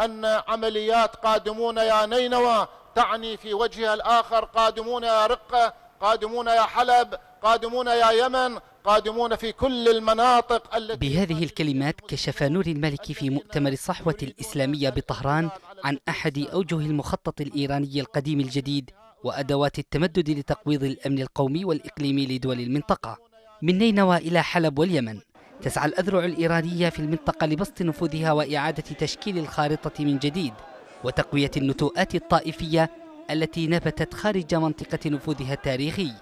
أن عمليات قادمون يا نينوى تعني في وجهها الآخر قادمون يا رقة قادمون يا حلب قادمون يا يمن قادمون في كل المناطق التي بهذه الكلمات كشف نور الملك في مؤتمر الصحوة الإسلامية بطهران عن أحد أوجه المخطط الإيراني القديم الجديد وأدوات التمدد لتقويض الأمن القومي والإقليمي لدول المنطقة من نينوى إلى حلب واليمن تسعى الأذرع الإيرانية في المنطقة لبسط نفوذها وإعادة تشكيل الخارطة من جديد وتقوية النتوءات الطائفية التي نبتت خارج منطقة نفوذها التاريخي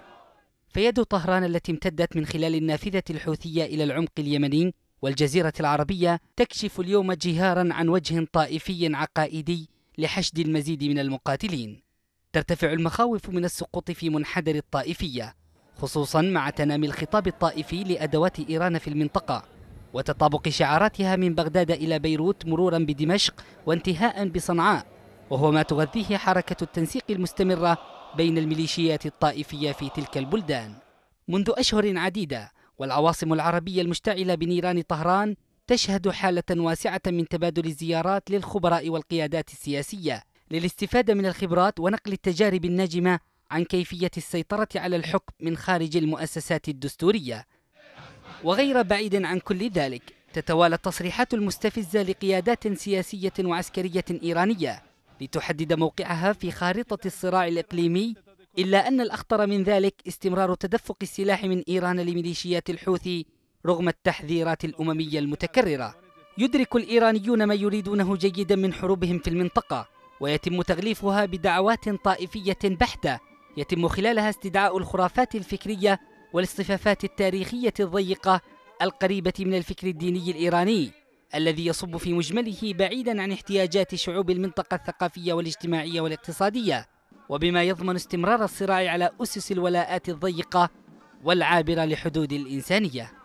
فيد طهران التي امتدت من خلال النافذة الحوثية إلى العمق اليمني والجزيرة العربية تكشف اليوم جهارا عن وجه طائفي عقائدي لحشد المزيد من المقاتلين ترتفع المخاوف من السقوط في منحدر الطائفية خصوصا مع تنامي الخطاب الطائفي لأدوات إيران في المنطقة وتطابق شعاراتها من بغداد إلى بيروت مرورا بدمشق وانتهاء بصنعاء وهو ما تغذيه حركة التنسيق المستمرة بين الميليشيات الطائفية في تلك البلدان منذ أشهر عديدة والعواصم العربية المشتعلة بنيران طهران تشهد حالة واسعة من تبادل الزيارات للخبراء والقيادات السياسية للاستفادة من الخبرات ونقل التجارب الناجمة عن كيفية السيطرة على الحكم من خارج المؤسسات الدستورية وغير بعيد عن كل ذلك تتوالى التصريحات المستفزة لقيادات سياسية وعسكرية إيرانية لتحدد موقعها في خارطة الصراع الإقليمي إلا أن الأخطر من ذلك استمرار تدفق السلاح من إيران لميليشيات الحوثي رغم التحذيرات الأممية المتكررة يدرك الإيرانيون ما يريدونه جيدا من حروبهم في المنطقة ويتم تغليفها بدعوات طائفية بحتة يتم خلالها استدعاء الخرافات الفكرية والاصطفافات التاريخية الضيقة القريبة من الفكر الديني الإيراني الذي يصب في مجمله بعيدا عن احتياجات شعوب المنطقة الثقافية والاجتماعية والاقتصادية وبما يضمن استمرار الصراع على أسس الولاءات الضيقة والعابرة لحدود الإنسانية